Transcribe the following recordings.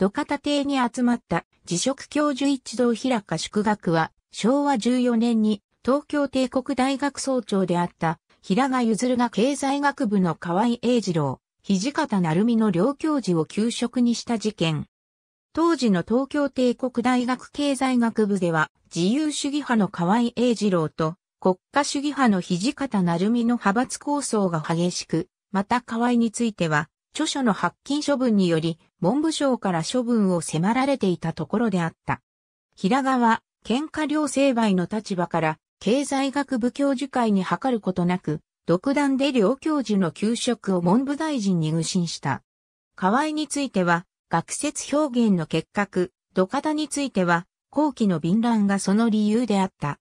土方邸に集まった辞職教授一同平賀宿学は昭和14年に東京帝国大学総長であった平賀譲が経済学部の河合英二郎、土方成美の両教授を休職にした事件。当時の東京帝国大学経済学部では自由主義派の河合英二郎と国家主義派の土方成美の派閥構想が激しく、また河合については著書の発禁処分により文部省から処分を迫られていたところであった。平賀は、喧嘩両成敗の立場から、経済学部教授会に諮ることなく、独断で両教授の給食を文部大臣に愚信した。河合については、学説表現の結核、土方については、後期の便乱がその理由であった。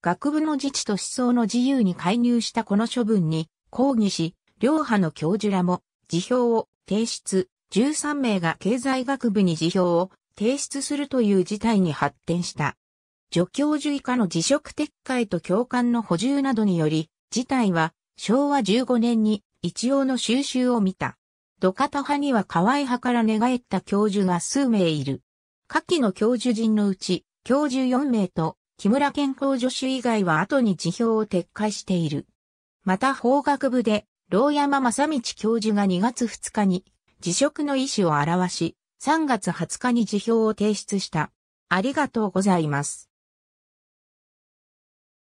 学部の自治と思想の自由に介入したこの処分に抗議し、両派の教授らも辞表を提出、13名が経済学部に辞表を提出するという事態に発展した。助教授以下の辞職撤回と教官の補充などにより、事態は昭和15年に一応の収集を見た。土方派には河合派から寝返った教授が数名いる。下記の教授陣のうち、教授4名と木村健康助手以外は後に辞表を撤回している。また法学部で、牢山正道教授が2月2日に辞職の意思を表し、3月20日に辞表を提出した。ありがとうございます。